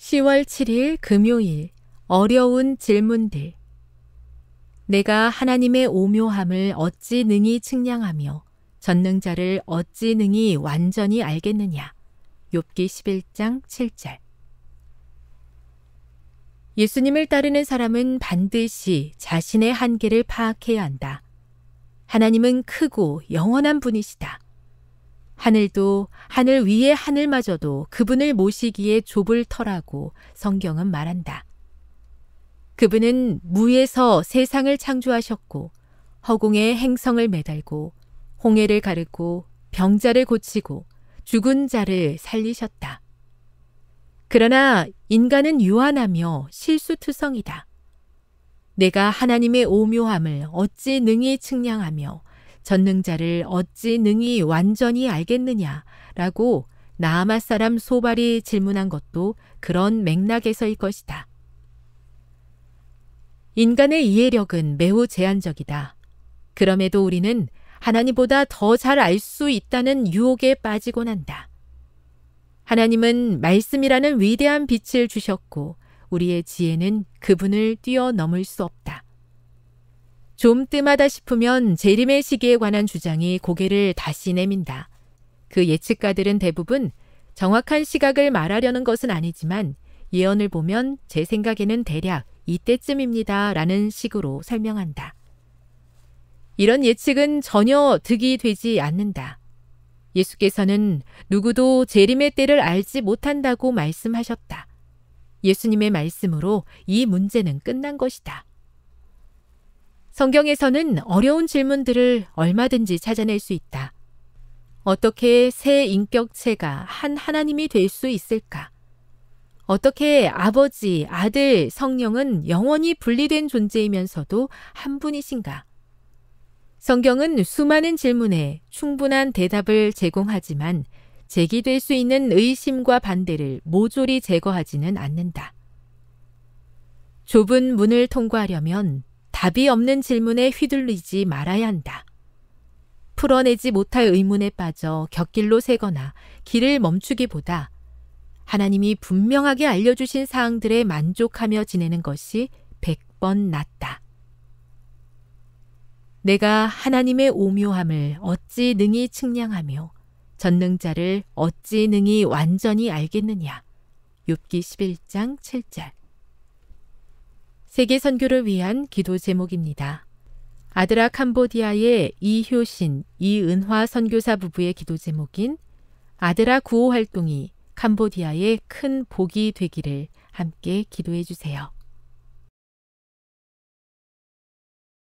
10월 7일 금요일 어려운 질문들 내가 하나님의 오묘함을 어찌 능히 측량하며 전능자를 어찌 능히 완전히 알겠느냐. 욥기 11장 7절. 예수님을 따르는 사람은 반드시 자신의 한계를 파악해야 한다. 하나님은 크고 영원한 분이시다. 하늘도 하늘 위의 하늘마저도 그분을 모시기에 좁을 터라고 성경은 말한다. 그분은 무에서 세상을 창조하셨고 허공에 행성을 매달고 홍해를 가르고 병자를 고치고 죽은 자를 살리셨다. 그러나 인간은 유한하며 실수투성이다. 내가 하나님의 오묘함을 어찌 능히 측량하며 전능자를 어찌 능히 완전히 알겠느냐라고 나아마 사람 소발이 질문한 것도 그런 맥락에서일 것이다. 인간의 이해력은 매우 제한적이다. 그럼에도 우리는 하나님보다 더 잘 알 수 있다는 유혹에 빠지곤 한다. 하나님은 말씀이라는 위대한 빛을 주셨고 우리의 지혜는 그분을 뛰어넘을 수 없다. 좀 뜸하다 싶으면 재림의 시기에 관한 주장이 고개를 다시 내민다. 그 예측가들은 대부분 정확한 시각을 말하려는 것은 아니지만 예언을 보면 제 생각에는 대략 이때쯤입니다. 라는 식으로 설명한다. 이런 예측은 전혀 득이 되지 않는다. 예수께서는 누구도 재림의 때를 알지 못한다고 말씀하셨다. 예수님의 말씀으로 이 문제는 끝난 것이다. 성경에서는 어려운 질문들을 얼마든지 찾아낼 수 있다. 어떻게 새 인격체가 한 하나님이 될 수 있을까? 어떻게 아버지, 아들, 성령은 영원히 분리된 존재이면서도 한 분이신가? 성경은 수많은 질문에 충분한 대답을 제공하지만 제기될 수 있는 의심과 반대를 모조리 제거하지는 않는다. 좁은 문을 통과하려면 답이 없는 질문에 휘둘리지 말아야 한다. 풀어내지 못할 의문에 빠져 곁길로 새거나 길을 멈추기보다 하나님이 분명하게 알려주신 사항들에 만족하며 지내는 것이 백 번 낫다. 내가 하나님의 오묘함을 어찌 능히 측량하며 전능자를 어찌 능히 완전히 알겠느냐. 욥기 11장 7절. 세계 선교를 위한 기도 제목입니다. 아드라 캄보디아의 이효신, 이은화 선교사 부부의 기도 제목인 아드라 구호 활동이 캄보디아의 큰 복이 되기를 함께 기도해 주세요.